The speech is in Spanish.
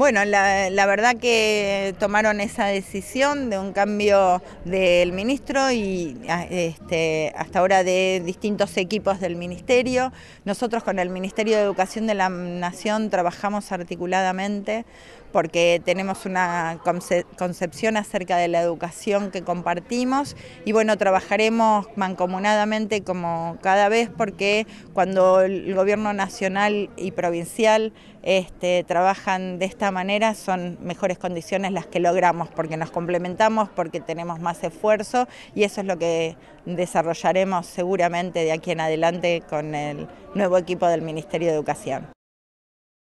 Bueno, la, verdad que tomaron esa decisión de un cambio del ministro y ah, este, hasta ahora de distintos equipos del ministerio. Nosotros con el Ministerio de Educación de la Nación trabajamos articuladamente porque tenemos una concepción acerca de la educación que compartimos y bueno, trabajaremos mancomunadamente como cada vez porque cuando el gobierno nacional y provincial este, trabajan de esta manera son mejores condiciones las que logramos, porque nos complementamos, porque tenemos más esfuerzo y eso es lo que desarrollaremos seguramente de aquí en adelante con el nuevo equipo del Ministerio de Educación.